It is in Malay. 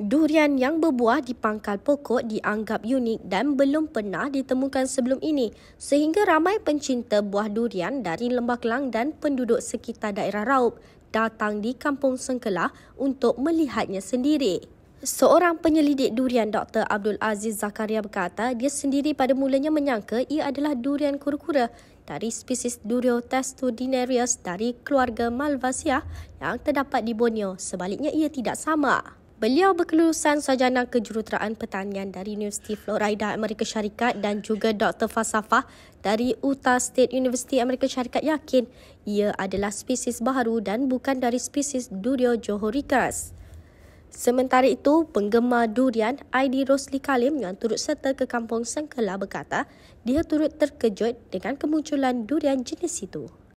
Durian yang berbuah di pangkal pokok dianggap unik dan belum pernah ditemukan sebelum ini sehingga ramai pencinta buah durian dari Lembah Kelang dan penduduk sekitar daerah Raub datang di Kampung Sengkela untuk melihatnya sendiri. Seorang penyelidik durian Dr. Abdul Aziz Zakaria berkata dia sendiri pada mulanya menyangka ia adalah durian kura-kura dari spesies Durio testudinarius dari keluarga Malvasia yang terdapat di Borneo. Sebaliknya ia tidak sama. Beliau berkelulusan sarjana kejuruteraan pertanian dari Universiti Florida Amerika Syarikat dan juga Dr. Fasafah dari Utah State University Amerika Syarikat yakin ia adalah spesies baru dan bukan dari spesies Durio johoricus. Sementara itu, penggemar durian ID Rosli Kalim yang turut serta ke kampung Sengkela berkata dia turut terkejut dengan kemunculan durian jenis itu.